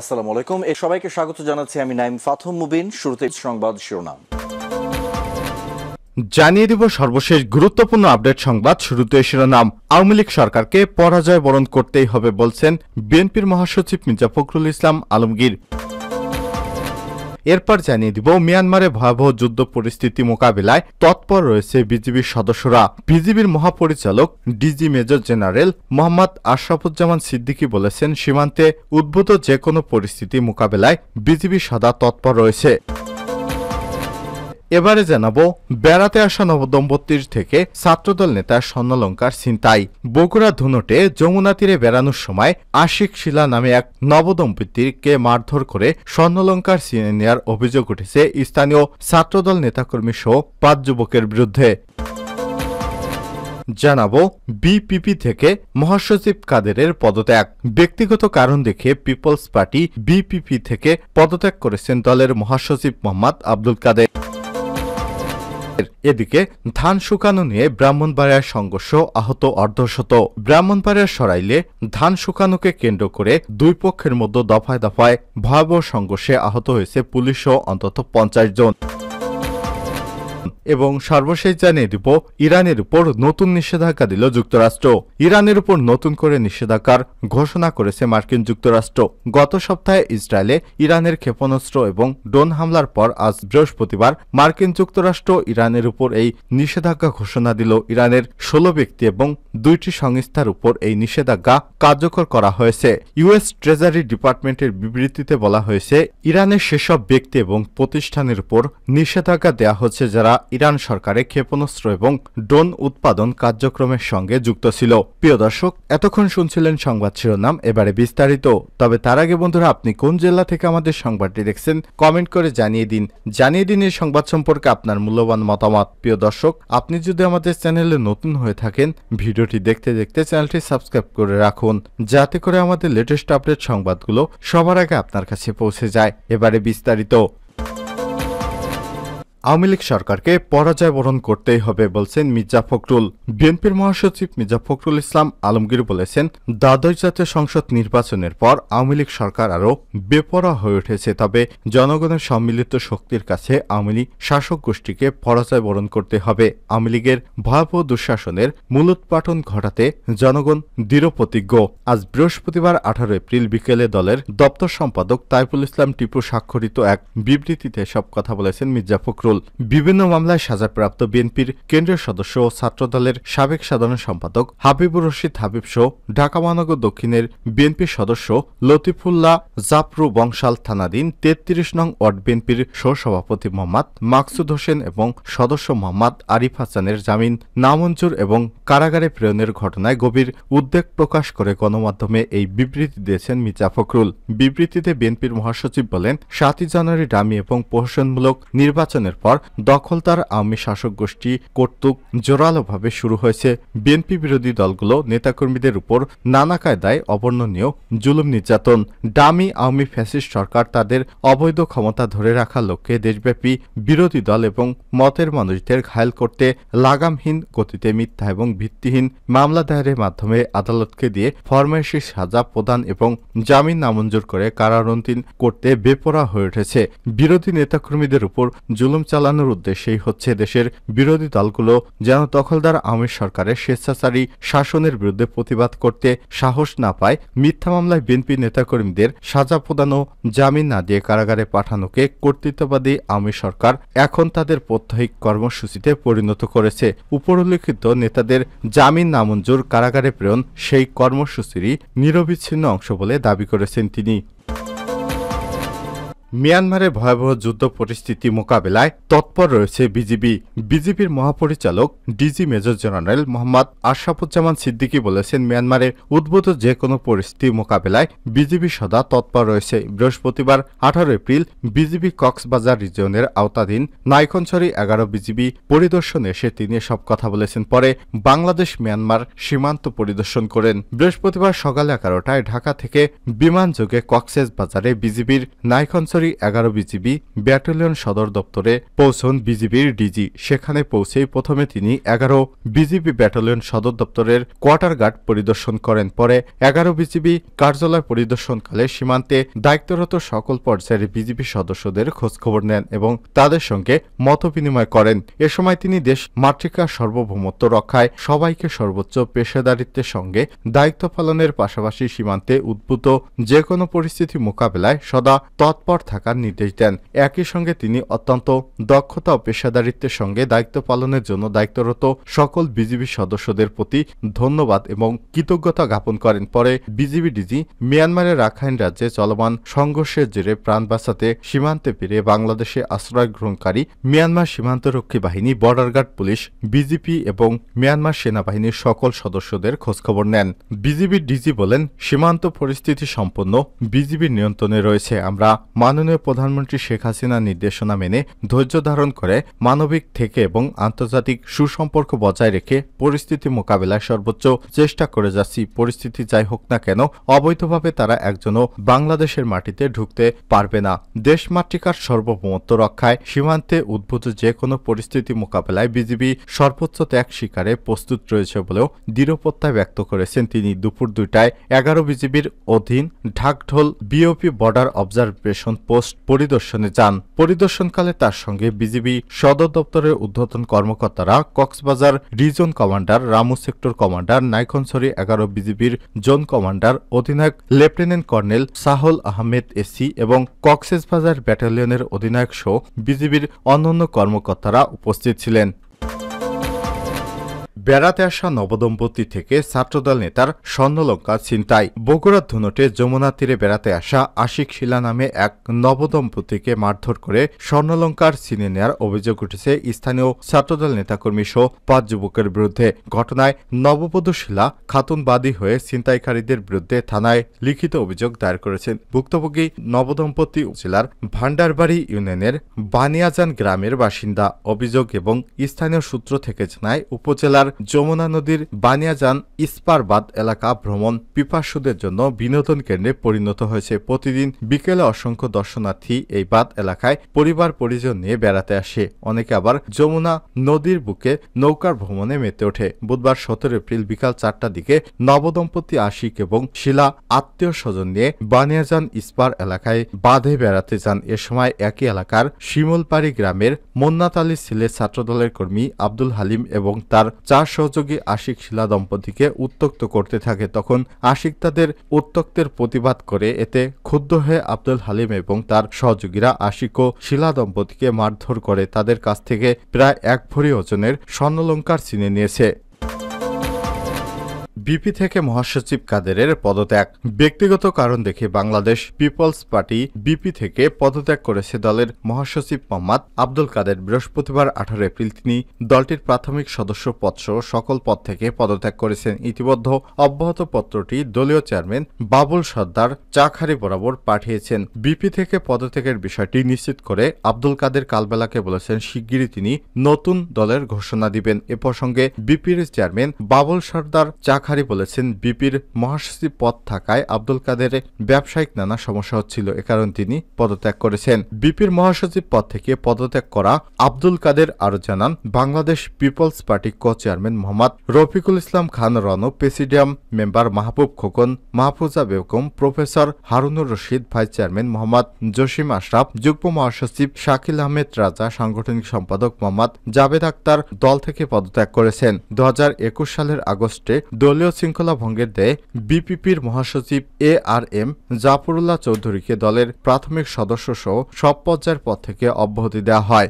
আসসালামু আলাইকুম এ সবাইকে স্বাগত জানাচ্ছি আমি নাইম ফাথম মুবিন শুরুতে সংবাদ শিরোনাম জানিয়ে দিব সর্বশেষ গুরুত্বপূর্ণ আপডেট সংবাদ শুরুতে শিরোনাম আওয়ামী লীগ সরকারকে পরাজয় বরণ করতেই হবে বলছেন বিএনপির মহাসচিব মির্জা ফখরুল ইসলাম আলমগীর এরপর জানিয়ে দিব মিয়ানমারে ভয়াবহ যুদ্ধ পরিস্থিতি মোকাবেলায় তৎপর রয়েছে বিজিবির সদস্যরা বিজিবির মহাপরিচালক DG major general Mohammad Ashrafuzzaman Siddiqui বলেছেন সীমান্তে উদ্ভূত যে কোনো পরিস্থিতি মোকাবেলায় বিজিবি সদা তৎপর রয়েছে এবারে জানাবো বেড়াতে আসা নবদম্পতির থেকে ছাত্রদল নেতা স্বর্ণলঙ্কার ছিনতাই বগুড়া ধুনটে যমুনা তীরে বেড়ানোর সময় আশিক শিলা নামে এক নবদম্পতিকে মারধর করে স্বর্ণলঙ্কার ছিনে নেওয়ার অভিযোগ উঠেছে স্থানীয় ছাত্রদল নেতাকর্মী সহ পাঁচ যুবকের বিরুদ্ধে জানাবো বিপিপি থেকে মহাসচিব কাদেরের পদত্যাগ ব্যক্তিগত কারণ দেখে পিপলস পার্টি বিপিপি থেকে পদত্যাগ করেছেন দলের মহাসচিব মোহাম্মদ আব্দুল কাদের এদিকে ধান শুকানো নিয়ে ব্রাহ্মণবাড়িয়ার সংঘর্ষ আহত অর্ধশত ব্রাহ্মণবাড়িয়ার সরাইলে ধান শুকানোকে কেন্দ্র করে দুই পক্ষের মধ্যে দফায় দফায় ভয়াবহ সংঘর্ষে আহত হয়েছে পুলিশ ও অন্তত পঞ্চাশ জন এবং সর্বশেষ জানিয়ে দিব ইরানের উপর নতুন নিষেধাজ্ঞা দিল যুক্তরাষ্ট্র ইরানের উপর নতুন করে নিষেধাজ্ঞার ঘোষণা করেছে মার্কিন যুক্তরাষ্ট্র গত সপ্তাহে ইসরায়েলে ইরানের ক্ষেপণাস্ত্র এবং ড্রোন হামলার পর আজ বৃহস্পতিবার মার্কিন যুক্তরাষ্ট্র ইরানের উপর এই নিষেধাজ্ঞা ঘোষণা দিল ইরানের ষোলো ব্যক্তি এবং দুইটি সংস্থার উপর এই নিষেধাজ্ঞা কার্যকর করা হয়েছে ইউএস ট্রেজারি ডিপার্টমেন্টের বিবৃতিতে বলা হয়েছে ইরানের সেসব ব্যক্তি এবং প্রতিষ্ঠানের উপর নিষেধাজ্ঞা দেয়া হচ্ছে যারা ইরান সরকারের ক্ষেপণাস্ত্র এবং ড্রোন উৎপাদন কার্যক্রমের সঙ্গে যুক্ত ছিল প্রিয় দর্শক এতক্ষণ শুনছিলেন সংবাদ শিরোনাম এবারে বিস্তারিত তবে তার আগে বন্ধুরা আপনি কোন জেলা থেকে আমাদের সংবাদটি দেখছেন কমেন্ট করে জানিয়ে দিন জানিয়ে দিন এই সংবাদ সম্পর্কে আপনার মূল্যবান মতামত প্রিয় দর্শক আপনি যদি আমাদের চ্যানেলে নতুন হয়ে থাকেন ভিডিওটি দেখতে দেখতে চ্যানেলটি সাবস্ক্রাইব করে রাখুন যাতে করে আমাদের লেটেস্ট আপডেট সংবাদগুলো সবার আগে আপনার কাছে পৌঁছে যায় এবারে বিস্তারিত আওয়ামী লীগ সরকারকে পরাজয় বরণ করতেই হবে বলছেন মির্জা ফখরুল বিএনপির মহাসচিব মির্জা ফখরুল ইসলাম আলমগীর বলেছেন দ্বাদশ জাতীয় সংসদ নির্বাচনের পর আওয়ামী লীগ সরকার আরও বেপরা হয়ে উঠেছে তবে জনগণের সম্মিলিত শক্তির কাছে আওয়ামী লীগ শাসক গোষ্ঠীকে পরাজয় বরণ করতে হবে আওয়ামী লীগের ভয়াবহ দুঃশাসনের মূলোৎপাটন ঘটাতে জনগণ দৃঢ়প্রতিজ্ঞ আজ বৃহস্পতিবার আঠারো এপ্রিল বিকেলে দলের দপ্তর সম্পাদক তাইফুল ইসলাম টিপু স্বাক্ষরিত এক বিবৃতিতে সব কথা বলেছেন মির্জা ফখরুল নজরুল বিভিন্ন মামলায় সাজাপ্রাপ্ত বিএনপির কেন্দ্রীয় সদস্য ও ছাত্রদলের সাবেক সাধারণ সম্পাদক হাবিবুর রশিদ হাবিব সহ ঢাকা মহানগর দক্ষিণের বিএনপির সদস্য লতিফুল্লাহ জাফরু বংশাল থানাধীন তেত্রিশ নং ওয়ার্ড বিএনপির সহসভাপতি মোহাম্মদ মাকসুদ হোসেন এবং সদস্য মোহাম্মদ আরিফ হাসানের জামিন নামঞ্জুর এবং কারাগারে প্রেরণের ঘটনায় গভীর উদ্বেগ প্রকাশ করে গণমাধ্যমে এই বিবৃতি দিয়েছেন মির্জা ফখরুল বিবৃতিতে বিএনপির মহাসচিব বলেন সাতই জানুয়ারি ডামি এবং প্রহসনমূলক নির্বাচনের পর দখলদার আওয়ামী শাসক গোষ্ঠী কর্তৃক জোরালোভাবে শুরু হয়েছে বিএনপি বিরোধী দলগুলো নেতাকর্মীদের উপর নানা কায়দায় অবর্ণনীয় জুলুম নির্যাতন ডামি আওয়ামী ফ্যাসিস্ট সরকার তাদের অবৈধ ক্ষমতা ধরে রাখার লক্ষ্যে দেশব্যাপী বিরোধী দল এবং মতের মানুষদের ঘায়ল করতে লাগামহীন গতিতে মিথ্যা এবং ভিত্তিহীন মামলা দায়েরের মাধ্যমে আদালতকে দিয়ে ফরমাইশি সাজা প্রদান এবং জামিন নামঞ্জুর করে কারারন্তিন করতে বেপরা হয়ে উঠেছে বিরোধী নেতাকর্মীদের উপর জুলুম চালানোর উদ্দেশ্যেই হচ্ছে দেশের বিরোধী দলগুলো যেন দখলদার আমির সরকারের স্বেচ্ছাচারী শাসনের বিরুদ্ধে প্রতিবাদ করতে সাহস না পায় মিথ্যা মামলায় বিএনপি নেতাকর্মীদের সাজা ও জামিন না দিয়ে কারাগারে পাঠানোকে কর্তৃত্ববাদী আমির সরকার এখন তাদের প্রত্যহিক কর্মসূচিতে পরিণত করেছে উপরোল্লিখিত নেতাদের জামিন নামঞ্জুর কারাগারে প্রেরণ সেই কর্মসূচিরই নিরবিচ্ছিন্ন অংশ বলে দাবি করেছেন তিনি মিয়ানমারে ভয়াবহ যুদ্ধ পরিস্থিতি মোকাবেলায় তৎপর রয়েছে বিজিবি বিজিবির মহাপরিচালক DG major general Mohammad Ashrafuzzaman Siddiqui বলেছেন মিয়ানমারে উদ্ভূত যে কোনো পরিস্থিতি মোকাবেলায় বিজিবি সদা তৎপর রয়েছে বৃহস্পতিবার আঠারো এপ্রিল বিজিবি কক্সবাজার রিজিয়নের আওতাধীন নাইকনছড়ি এগারো বিজিবি পরিদর্শনে এসে তিনি সব কথা বলেছেন পরে বাংলাদেশ মিয়ানমার সীমান্ত পরিদর্শন করেন বৃহস্পতিবার সকাল এগারোটায় ঢাকা থেকে বিমানযোগে কক্সেস বাজারে বিজিবির নাইকনছড়ি ফেব্রুয়ারি এগারো বিজিবি ব্যাটালিয়ন সদর দপ্তরে পৌঁছন বিজিবির ডিজি সেখানে পৌঁছেই প্রথমে তিনি এগারো বিজিবি ব্যাটালিয়ন সদর দপ্তরের কোয়ার্টার গার্ড পরিদর্শন করেন পরে এগারো বিজিবি কার্যালয় পরিদর্শনকালে সীমান্তে দায়িত্বরত সকল পর্যায়ের বিজিবি সদস্যদের খোঁজখবর নেন এবং তাদের সঙ্গে মত বিনিময় করেন এ সময় তিনি দেশ মাতৃকার সার্বভৌমত্ব রক্ষায় সবাইকে সর্বোচ্চ পেশাদারিত্বের সঙ্গে দায়িত্ব পালনের পাশাপাশি সীমান্তে উদ্ভূত যে কোনো পরিস্থিতি মোকাবেলায় সদা তৎপর থাকে থাকার নির্দেশ দেন একই সঙ্গে তিনি অত্যন্ত দক্ষতা ও পেশাদারিত্বের সঙ্গে দায়িত্ব পালনের জন্য দায়িত্বরত সকল বিজিবি সদস্যদের প্রতি ধন্যবাদ এবং কৃতজ্ঞতা জ্ঞাপন করেন পরে বিজিবি ডিজি মিয়ানমারের রাখাইন রাজ্যে চলমান সংঘর্ষের জেরে প্রাণ বাঁচাতে সীমান্তে ফিরে বাংলাদেশে আশ্রয় গ্রহণকারী মিয়ানমার সীমান্তরক্ষী বাহিনী বর্ডার গার্ড পুলিশ বিজিপি এবং মিয়ানমার সেনাবাহিনীর সকল সদস্যদের খোঁজখবর নেন বিজিবির ডিজি বলেন সীমান্ত পরিস্থিতি সম্পন্ন বিজিবির নিয়ন্ত্রণে রয়েছে আমরা মানুষ মাননীয় প্রধানমন্ত্রী শেখ হাসিনার নির্দেশনা মেনে ধৈর্য ধারণ করে মানবিক থেকে এবং আন্তর্জাতিক সুসম্পর্ক বজায় রেখে পরিস্থিতি মোকাবেলায় সর্বোচ্চ চেষ্টা করে যাচ্ছি পরিস্থিতি যাই হোক না কেন অবৈধভাবে তারা একজনও বাংলাদেশের মাটিতে ঢুকতে পারবে না দেশ মাতৃকার সর্বমত্ব রক্ষায় সীমান্তে উদ্ভূত যে কোনো পরিস্থিতি মোকাবেলায় বিজিবি সর্বোচ্চ ত্যাগ শিকারে প্রস্তুত রয়েছে বলেও দৃঢ়প্রত্যয় ব্যক্ত করেছেন তিনি দুপুর দুইটায় এগারো বিজিবির অধীন ঢাকঢোল বিওপি বর্ডার অবজারভেশন পোস্ট পরিদর্শনে যান পরিদর্শনকালে তার সঙ্গে বিজিবি সদর দপ্তরের ঊর্ধ্বতন কর্মকর্তারা Cox's Bazar region commander Ramu sector commander Naikhongchhari এগারো বিজিবির জোন কমান্ডার অধিনায়ক লেফটেন্যান্ট কর্নেল সাহল আহমেদ এসি এবং কক্সেসবাজার ব্যাটালিয়নের অধিনায়ক সহ বিজিবির অন্যান্য কর্মকর্তারা উপস্থিত ছিলেন বেড়াতে আসা নবদম্পতি থেকে ছাত্রদল নেতার স্বর্ণলঙ্কা ছিনতাই বগুড়ার ধুনটে যমুনা তীরে বেড়াতে আসা আশিক শিলা নামে এক নবদম্পতিকে মারধর করে স্বর্ণলঙ্কার ছিনে নেয়ার অভিযোগ উঠেছে স্থানীয় ছাত্রদল নেতাকর্মী সহ পাঁচ যুবকের বিরুদ্ধে ঘটনায় নবপদ শিলা খাতুনবাদী হয়ে ছিনতাইকারীদের বিরুদ্ধে থানায় লিখিত অভিযোগ দায়ের করেছেন ভুক্তভোগী নবদম্পতি জেলার ভান্ডারবাড়ি ইউনিয়নের বানিয়াজান গ্রামের বাসিন্দা অভিযোগ এবং স্থানীয় সূত্র থেকে জানায় উপজেলার যমুনা নদীর বানিয়াজান ইস্পারবাদ এলাকা ভ্রমণ পিপাসুদের জন্য বিনোদন কেন্দ্রে পরিণত হয়েছে প্রতিদিন বিকেলে অসংখ্য দর্শনার্থী এই বাদ এলাকায় পরিবার পরিজন নিয়ে বেড়াতে আসে অনেকে আবার যমুনা নদীর বুকে নৌকার ভ্রমণে মেতে ওঠে বুধবার সতেরো এপ্রিল বিকাল চারটার দিকে নবদম্পতি আশিক এবং শিলা আত্মীয় স্বজন নিয়ে বানিয়াজান ইস্পার এলাকায় বাঁধে বেড়াতে যান এ সময় একই এলাকার শিমুলপাড়ি গ্রামের মন্নাত আলী সিলেট ছাত্রদলের কর্মী আব্দুল হালিম এবং তার চার তার সহযোগী আশিক শিলা দম্পতিকে উত্তক্ত করতে থাকে তখন আশিক তাদের উত্তক্তের প্রতিবাদ করে এতে ক্ষুব্ধ হয়ে আব্দুল হালিম এবং তার সহযোগীরা আশিক ও শিলা দম্পতিকে মারধর করে তাদের কাছ থেকে প্রায় এক ভরি ওজনের স্বর্ণলঙ্কার চিনে নিয়েছে বিপি থেকে মহাসচিব কাদেরের পদত্যাগ ব্যক্তিগত কারণ দেখে বাংলাদেশ পিপলস পার্টি বিপি থেকে পদত্যাগ করেছে দলের মহাসচিব মোহাম্মদ আব্দুল কাদের বৃহস্পতিবার আঠারো এপ্রিল তিনি দলটির প্রাথমিক সদস্য পদসহ সকল পদ থেকে পদত্যাগ করেছেন ইতিমধ্যে অব্যাহত পত্রটি দলীয় চেয়ারম্যান বাবুল সর্দার চাখারি বরাবর পাঠিয়েছেন বিপি থেকে পদত্যাগের বিষয়টি নিশ্চিত করে আব্দুল কাদের কালবেলাকে বলেছেন শিগগিরই তিনি নতুন দলের ঘোষণা দিবেন এ প্রসঙ্গে বিপির চেয়ারম্যান বাবুল সর্দার চাখারি আনসারি বলেছেন বিপির মহাসচিব পদ থাকায় আব্দুল কাদের ব্যবসায়িক নানা সমস্যা হচ্ছিল এ কারণ তিনি পদত্যাগ করেছেন বিপির মহাসচিব পদ থেকে পদত্যাগ করা আব্দুল কাদের আরো জানান Bangladesh people's party co chairman Mohammad Rafiqul Islam Khan Ron presidium member Mahbub Khokon Mahfuza Begum professor Harunur Rashid vice chairman Mohammad Jasim Ashraf যুগ্ম মহাসচিব শাকিল আহমেদ রাজা সাংগঠনিক সম্পাদক মোহাম্মদ জাভেদ আক্তার দল থেকে পদত্যাগ করেছেন দু সালের আগস্টে দলীয় দলীয় শৃঙ্খলা ভঙ্গের দেয় বিপিপির মহাসচিব এ আর এম জাফরুল্লাহ চৌধুরীকে দলের প্রাথমিক সদস্য সহ সব পর্যায়ের পদ থেকে অব্যাহতি দেওয়া হয়